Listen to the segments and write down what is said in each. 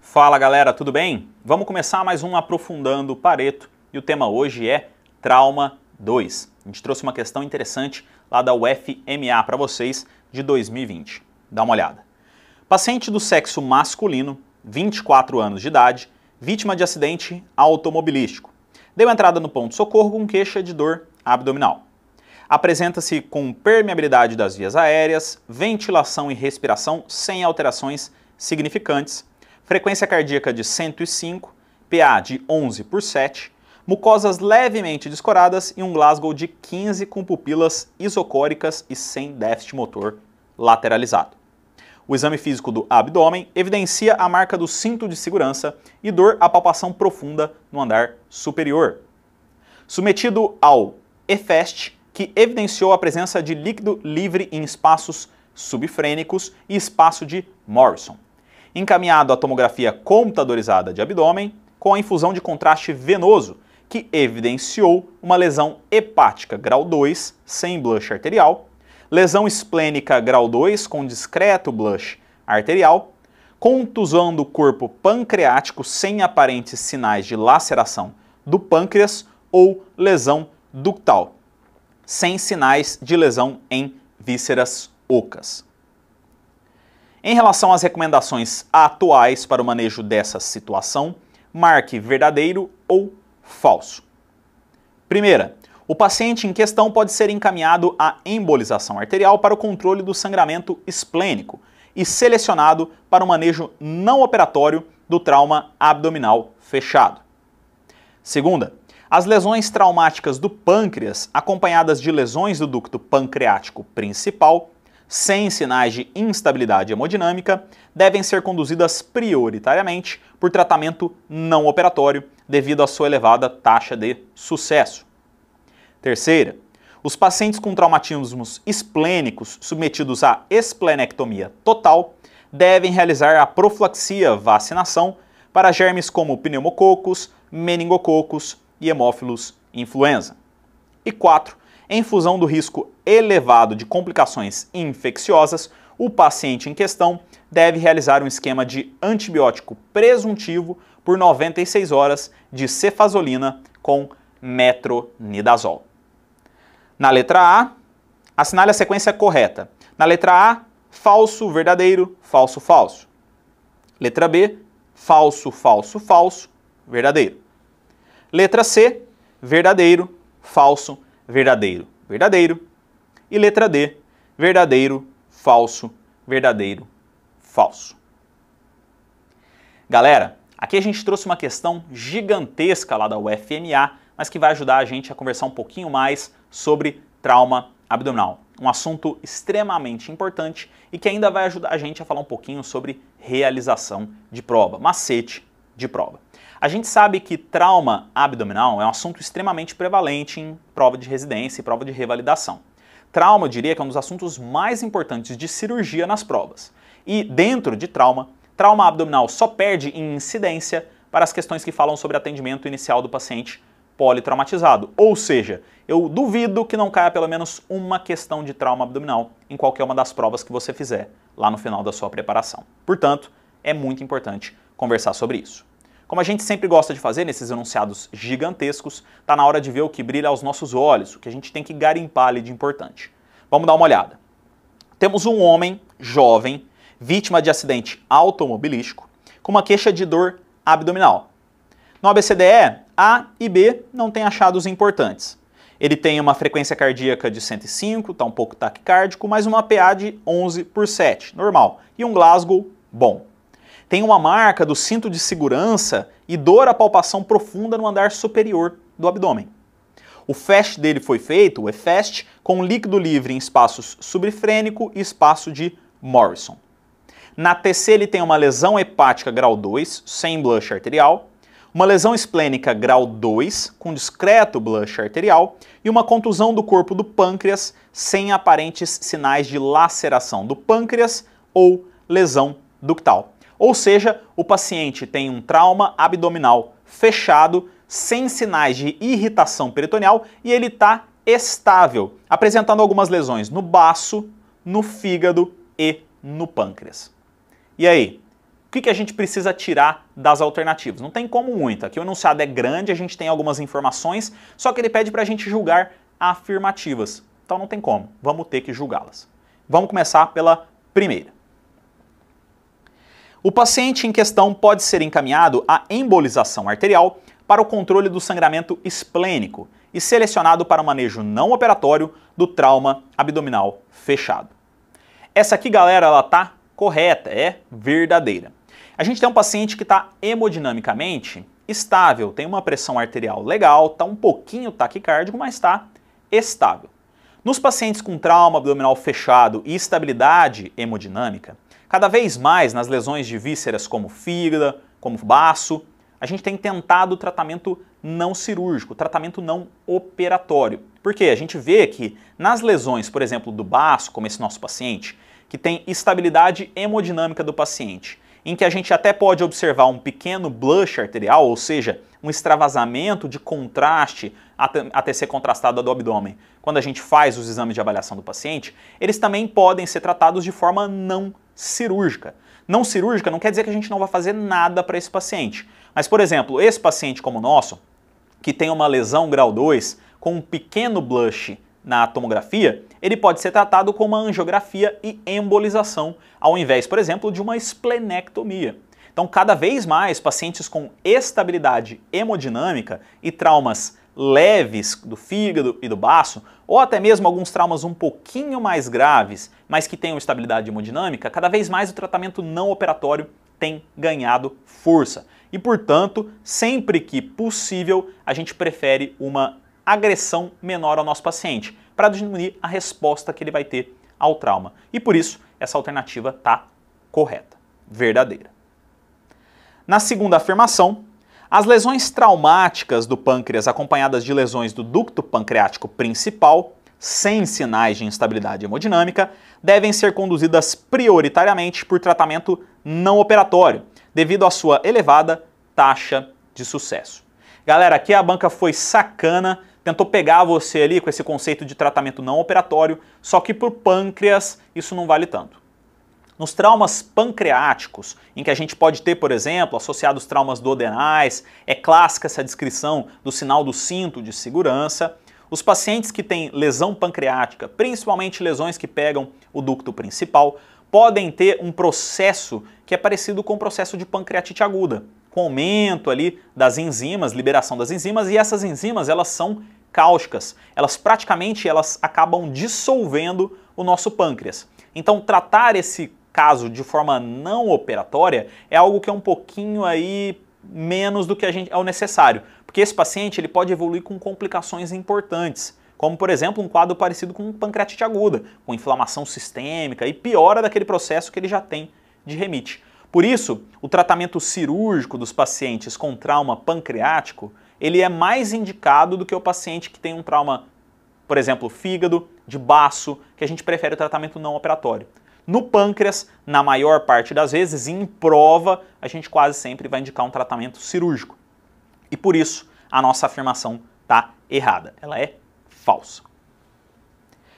Fala galera, tudo bem? Vamos começar mais um Aprofundando Pareto e o tema hoje é Trauma 2. A gente trouxe uma questão interessante lá da UFMA para vocês de 2020. Dá uma olhada. Paciente do sexo masculino, 24 anos de idade, vítima de acidente automobilístico. Deu entrada no ponto de socorro com queixa de dor abdominal. Apresenta-se com permeabilidade das vias aéreas, ventilação e respiração sem alterações significantes, frequência cardíaca de 105, PA de 11 por 7, mucosas levemente descoradas e um Glasgow de 15 com pupilas isocóricas e sem déficit motor lateralizado. O exame físico do abdômen evidencia a marca do cinto de segurança e dor à palpação profunda no andar superior. Submetido ao EFEST, que evidenciou a presença de líquido livre em espaços subfrênicos e espaço de Morrison. Encaminhado à tomografia computadorizada de abdômen com a infusão de contraste venoso, que evidenciou uma lesão hepática grau 2 sem blush arterial, lesão esplênica grau 2 com discreto blush arterial, contusão do corpo pancreático sem aparentes sinais de laceração do pâncreas ou lesão ductal sem sinais de lesão em vísceras ocas. Em relação às recomendações atuais para o manejo dessa situação, marque verdadeiro ou falso. Primeira, o paciente em questão pode ser encaminhado à embolização arterial para o controle do sangramento esplênico e selecionado para o manejo não operatório do trauma abdominal fechado. Segunda, as lesões traumáticas do pâncreas, acompanhadas de lesões do ducto pancreático principal, sem sinais de instabilidade hemodinâmica, devem ser conduzidas prioritariamente por tratamento não operatório, devido à sua elevada taxa de sucesso. Terceira, os pacientes com traumatismos esplênicos submetidos à esplenectomia total devem realizar a profilaxia vacinação para germes como pneumococos, meningococos, e hemófilos influenza. E 4. Em função do risco elevado de complicações infecciosas, o paciente em questão deve realizar um esquema de antibiótico presuntivo por 96 horas de cefazolina com metronidazol. Na letra A, assinale a sequência correta. Na letra A, falso, verdadeiro, falso, falso. Letra B, falso, falso, falso, verdadeiro. Letra C, verdadeiro, falso, verdadeiro, verdadeiro. E letra D, verdadeiro, falso, verdadeiro, falso. Galera, aqui a gente trouxe uma questão gigantesca lá da UFMA, mas que vai ajudar a gente a conversar um pouquinho mais sobre trauma abdominal. Um assunto extremamente importante e que ainda vai ajudar a gente a falar um pouquinho sobre realização de prova, macete de prova. A gente sabe que trauma abdominal é um assunto extremamente prevalente em prova de residência e prova de revalidação. Trauma, eu diria que é um dos assuntos mais importantes de cirurgia nas provas. E dentro de trauma, trauma abdominal só perde em incidência para as questões que falam sobre atendimento inicial do paciente politraumatizado. Ou seja, eu duvido que não caia pelo menos uma questão de trauma abdominal em qualquer uma das provas que você fizer lá no final da sua preparação. Portanto, é muito importante conversar sobre isso. Como a gente sempre gosta de fazer nesses enunciados gigantescos, está na hora de ver o que brilha aos nossos olhos, o que a gente tem que garimpar ali de importante. Vamos dar uma olhada. Temos um homem jovem, vítima de acidente automobilístico, com uma queixa de dor abdominal. No ABCDE, A e B não têm achados importantes. Ele tem uma frequência cardíaca de 105, está um pouco taquicárdico, mas uma PA de 11 por 7, normal, e um Glasgow bom. Tem uma marca do cinto de segurança e dor à palpação profunda no andar superior do abdômen. O FAST dele foi feito, o EFAST, com líquido livre em espaços subfrênico e espaço de Morrison. Na TC ele tem uma lesão hepática grau 2, sem blush arterial, uma lesão esplênica grau 2, com discreto blush arterial, e uma contusão do corpo do pâncreas, sem aparentes sinais de laceração do pâncreas ou lesão ductal. Ou seja, o paciente tem um trauma abdominal fechado, sem sinais de irritação peritoneal e ele está estável, apresentando algumas lesões no baço, no fígado e no pâncreas. E aí? O que, a gente precisa tirar das alternativas? Não tem como muita. Aqui o enunciado é grande, a gente tem algumas informações, só que ele pede para a gente julgar afirmativas. Então não tem como, vamos ter que julgá-las. Vamos começar pela primeira. O paciente em questão pode ser encaminhado à embolização arterial para o controle do sangramento esplênico e selecionado para o manejo não operatório do trauma abdominal fechado. Essa aqui, galera, ela tá correta, é verdadeira. A gente tem um paciente que está hemodinamicamente estável, tem uma pressão arterial legal, está um pouquinho taquicárdico, mas está estável. Nos pacientes com trauma abdominal fechado e estabilidade hemodinâmica, Cada vez mais nas lesões de vísceras como fígado, como baço, a gente tem tentado o tratamento não cirúrgico, tratamento não operatório. Porque a gente vê que nas lesões, por exemplo, do baço, como esse nosso paciente, que tem estabilidade hemodinâmica do paciente, em que a gente até pode observar um pequeno blush arterial, ou seja, um extravasamento de contraste até ser contrastado do abdômen. Quando a gente faz os exames de avaliação do paciente, eles também podem ser tratados de forma não cirúrgica. Não cirúrgica não quer dizer que a gente não vai fazer nada para esse paciente. Mas, por exemplo, esse paciente como o nosso, que tem uma lesão grau 2, com um pequeno blush na tomografia, ele pode ser tratado com uma angiografia e embolização, ao invés, por exemplo, de uma esplenectomia. Então, cada vez mais pacientes com estabilidade hemodinâmica e traumas leves do fígado e do baço, ou até mesmo alguns traumas um pouquinho mais graves, mas que tenham estabilidade hemodinâmica, cada vez mais o tratamento não operatório tem ganhado força. E, portanto, sempre que possível, a gente prefere uma agressão menor ao nosso paciente, para diminuir a resposta que ele vai ter ao trauma. E por isso, essa alternativa está correta, verdadeira. Na segunda afirmação, as lesões traumáticas do pâncreas acompanhadas de lesões do ducto pancreático principal, sem sinais de instabilidade hemodinâmica, devem ser conduzidas prioritariamente por tratamento não operatório, devido à sua elevada taxa de sucesso. Galera, aqui a banca foi sacana tentou pegar você ali com esse conceito de tratamento não operatório, só que por pâncreas isso não vale tanto. Nos traumas pancreáticos, em que a gente pode ter, por exemplo, associados traumas duodenais, é clássica essa descrição do sinal do cinto de segurança. Os pacientes que têm lesão pancreática, principalmente lesões que pegam o ducto principal, podem ter um processo que é parecido com o processo de pancreatite aguda com aumento ali das enzimas, liberação das enzimas, e essas enzimas elas são cáusticas. Elas praticamente elas acabam dissolvendo o nosso pâncreas. Então tratar esse caso de forma não operatória é algo que é um pouquinho aí menos do que a gente é o necessário, porque esse paciente ele pode evoluir com complicações importantes, como por exemplo um quadro parecido com pancreatite aguda, com inflamação sistêmica e piora daquele processo que ele já tem de remite. Por isso, o tratamento cirúrgico dos pacientes com trauma pancreático, ele é mais indicado do que o paciente que tem um trauma, por exemplo, fígado, de baço, que a gente prefere o tratamento não operatório. No pâncreas, na maior parte das vezes, em prova, a gente quase sempre vai indicar um tratamento cirúrgico. E por isso, a nossa afirmação está errada. Ela é falsa.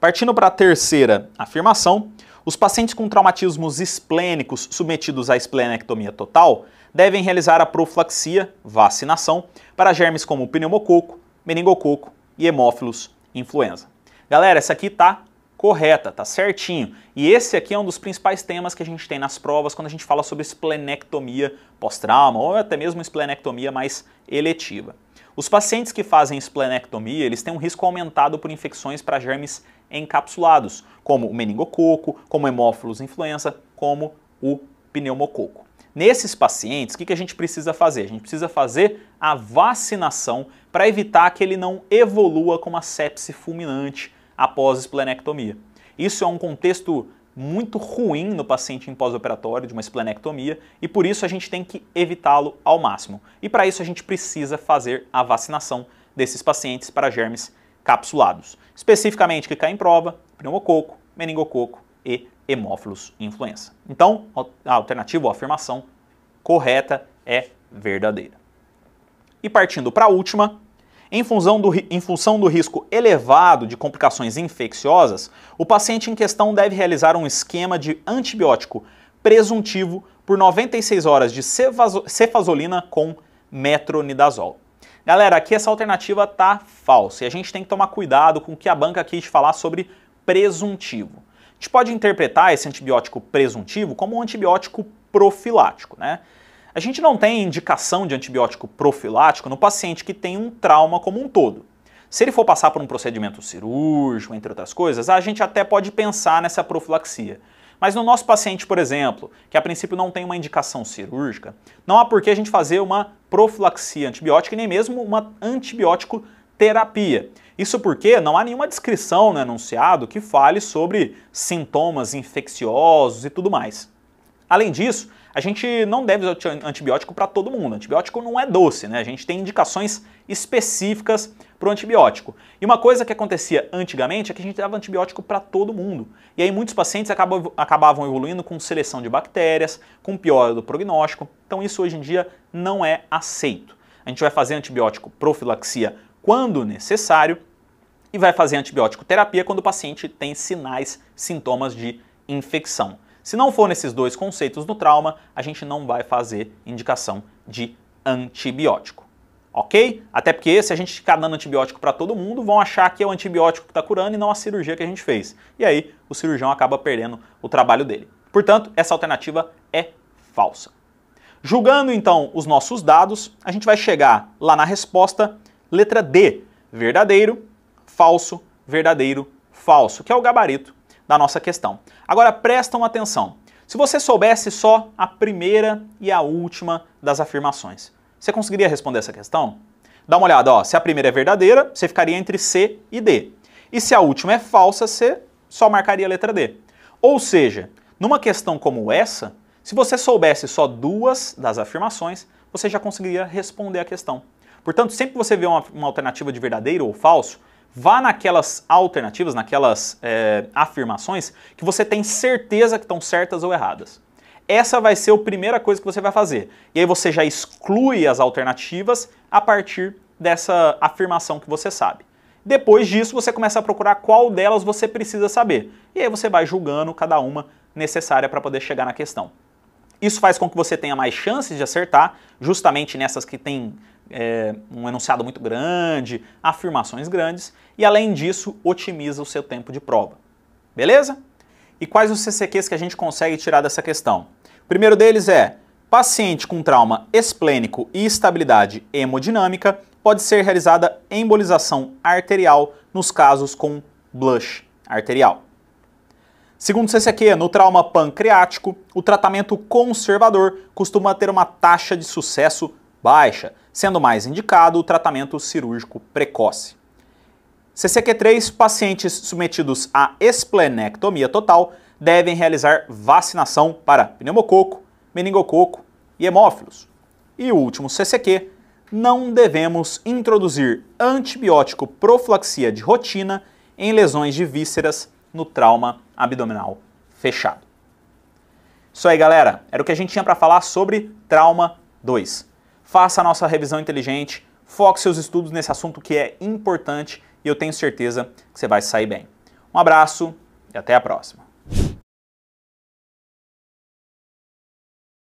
Partindo para a terceira afirmação, os pacientes com traumatismos esplênicos submetidos à esplenectomia total devem realizar a profilaxia, vacinação, para germes como pneumococo, meningococo e hemófilos influenza. Galera, essa aqui tá correta, tá certinho. E esse aqui é um dos principais temas que a gente tem nas provas quando a gente fala sobre esplenectomia pós-trauma ou até mesmo esplenectomia mais eletiva. Os pacientes que fazem esplenectomia, eles têm um risco aumentado por infecções para germes encapsulados, como o meningococo, como hemófilos influenza, como o pneumococo. Nesses pacientes, o que, que a gente precisa fazer? A gente precisa fazer a vacinação para evitar que ele não evolua com uma sepse fulminante após esplenectomia. Isso é um contexto muito ruim no paciente em pós-operatório de uma esplenectomia e por isso a gente tem que evitá-lo ao máximo. E para isso a gente precisa fazer a vacinação desses pacientes para germes capsulados, especificamente que cai em prova, pneumococo, meningococo e hemófilos influenza. Então, a alternativa ou afirmação correta é verdadeira. E partindo para a última, em função, do, em função do risco elevado de complicações infecciosas, o paciente em questão deve realizar um esquema de antibiótico presuntivo por 96 horas de cefazolina com metronidazol. Galera, aqui essa alternativa tá falsa e a gente tem que tomar cuidado com o que a banca quis falar sobre presuntivo. A gente pode interpretar esse antibiótico presuntivo como um antibiótico profilático, né? A gente não tem indicação de antibiótico profilático no paciente que tem um trauma como um todo. Se ele for passar por um procedimento cirúrgico, entre outras coisas, a gente até pode pensar nessa profilaxia. Mas no nosso paciente, por exemplo, que a princípio não tem uma indicação cirúrgica, não há por que a gente fazer uma profilaxia antibiótica e nem mesmo uma antibiótico terapia. Isso porque não há nenhuma descrição no enunciado que fale sobre sintomas infecciosos e tudo mais. Além disso, a gente não deve usar antibiótico para todo mundo. antibiótico não é doce, né? A gente tem indicações específicas para o antibiótico. E uma coisa que acontecia antigamente é que a gente dava antibiótico para todo mundo. E aí muitos pacientes acabavam evoluindo com seleção de bactérias, com piora do prognóstico. Então isso hoje em dia não é aceito. A gente vai fazer antibiótico profilaxia quando necessário e vai fazer antibiótico terapia quando o paciente tem sinais, sintomas de infecção. Se não for nesses dois conceitos do trauma, a gente não vai fazer indicação de antibiótico. Ok? Até porque se a gente ficar dando antibiótico para todo mundo, vão achar que é o antibiótico que está curando e não a cirurgia que a gente fez. E aí o cirurgião acaba perdendo o trabalho dele. Portanto, essa alternativa é falsa. Julgando então os nossos dados, a gente vai chegar lá na resposta, letra D, verdadeiro, falso, verdadeiro, falso, que é o gabarito da nossa questão. Agora prestam atenção. Se você soubesse só a primeira e a última das afirmações, você conseguiria responder essa questão? Dá uma olhada, ó. se a primeira é verdadeira, você ficaria entre C e D. E se a última é falsa, você só marcaria a letra D. Ou seja, numa questão como essa, se você soubesse só duas das afirmações, você já conseguiria responder a questão. Portanto, sempre que você vê uma, uma alternativa de verdadeiro ou falso, Vá naquelas alternativas, naquelas é, afirmações que você tem certeza que estão certas ou erradas. Essa vai ser a primeira coisa que você vai fazer. E aí você já exclui as alternativas a partir dessa afirmação que você sabe. Depois disso, você começa a procurar qual delas você precisa saber. E aí você vai julgando cada uma necessária para poder chegar na questão. Isso faz com que você tenha mais chances de acertar, justamente nessas que têm é, um enunciado muito grande, afirmações grandes e, além disso, otimiza o seu tempo de prova. Beleza? E quais os CCQs que a gente consegue tirar dessa questão? O primeiro deles é: paciente com trauma esplênico e estabilidade hemodinâmica pode ser realizada embolização arterial nos casos com blush arterial. Segundo o CCQ, no trauma pancreático, o tratamento conservador costuma ter uma taxa de sucesso baixa, sendo mais indicado o tratamento cirúrgico precoce. CCQ3, pacientes submetidos a esplenectomia total devem realizar vacinação para pneumococo, meningococo e hemófilos. E o último CCQ, não devemos introduzir antibiótico profilaxia de rotina em lesões de vísceras no trauma abdominal fechado. Isso aí, galera, era o que a gente tinha para falar sobre trauma 2 faça a nossa revisão inteligente, foque seus estudos nesse assunto que é importante e eu tenho certeza que você vai sair bem. Um abraço e até a próxima.